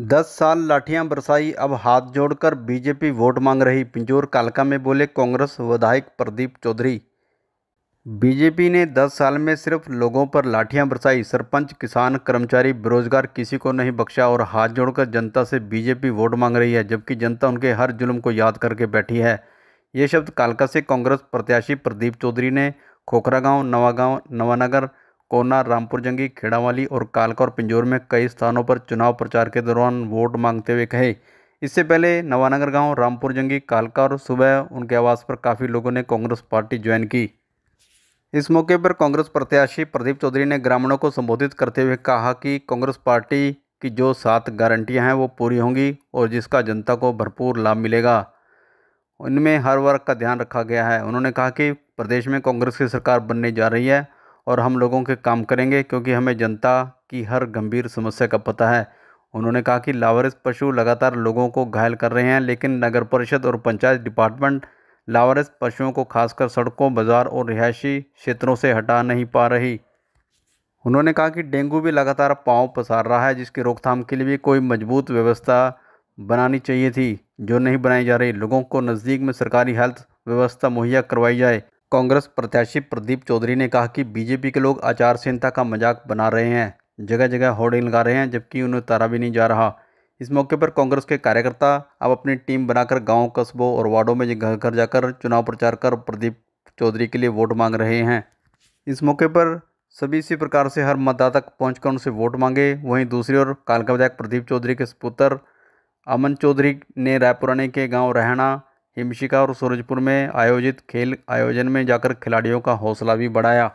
दस साल लाठियां बरसाई अब हाथ जोड़कर बीजेपी वोट मांग रही पिंजौर कालका में बोले कांग्रेस विधायक प्रदीप चौधरी बीजेपी ने दस साल में सिर्फ लोगों पर लाठियां बरसाई सरपंच किसान कर्मचारी बेरोजगार किसी को नहीं बख्शा और हाथ जोड़कर जनता से बीजेपी वोट मांग रही है जबकि जनता उनके हर जुल्म को याद करके बैठी है ये शब्द कालका से कांग्रेस प्रत्याशी प्रदीप चौधरी ने खोखरा गाँव नवागाँव नवानगर कोना रामपुर जंगी खेड़ावाली और कालका और पिंजौर में कई स्थानों पर चुनाव प्रचार के दौरान वोट मांगते हुए कहे इससे पहले नवानगर गांव रामपुर जंगी कालका और सुबह उनके आवास पर काफ़ी लोगों ने कांग्रेस पार्टी ज्वाइन की इस मौके पर कांग्रेस प्रत्याशी प्रदीप चौधरी ने ग्रामीणों को संबोधित करते हुए कहा कि कांग्रेस पार्टी की जो सात गारंटियाँ हैं वो पूरी होंगी और जिसका जनता को भरपूर लाभ मिलेगा उनमें हर वर्ग का ध्यान रखा गया है उन्होंने कहा कि प्रदेश में कांग्रेस की सरकार बनने जा रही है और हम लोगों के काम करेंगे क्योंकि हमें जनता की हर गंभीर समस्या का पता है उन्होंने कहा कि लावारिस पशु लगातार लोगों को घायल कर रहे हैं लेकिन नगर परिषद और पंचायत डिपार्टमेंट लावारिस पशुओं को खासकर सड़कों बाज़ार और रिहायशी क्षेत्रों से हटा नहीं पा रही उन्होंने कहा कि डेंगू भी लगातार पाँव पसार रहा है जिसकी रोकथाम के लिए भी कोई मजबूत व्यवस्था बनानी चाहिए थी जो नहीं बनाई जा रही लोगों को नज़दीक में सरकारी हेल्थ व्यवस्था मुहैया करवाई जाए कांग्रेस प्रत्याशी प्रदीप चौधरी ने कहा कि बीजेपी के लोग आचार संहिता का मजाक बना रहे हैं जगह जगह होर्डिंग लगा रहे हैं जबकि उन्हें उतारा भी नहीं जा रहा इस मौके पर कांग्रेस के कार्यकर्ता अब अपनी टीम बनाकर गांव, कस्बों और वार्डों में घर घर जाकर चुनाव प्रचार कर प्रदीप चौधरी के लिए वोट मांग रहे हैं इस मौके पर सभी इसी प्रकार से हर मतदाता तक पहुँच उनसे वोट मांगे वहीं दूसरी ओर कालका विधायक प्रदीप चौधरी के सुपुत्र अमन चौधरी ने रायपुराने के गाँव रहना हिमशिका और सूरजपुर में आयोजित खेल आयोजन में जाकर खिलाड़ियों का हौसला भी बढ़ाया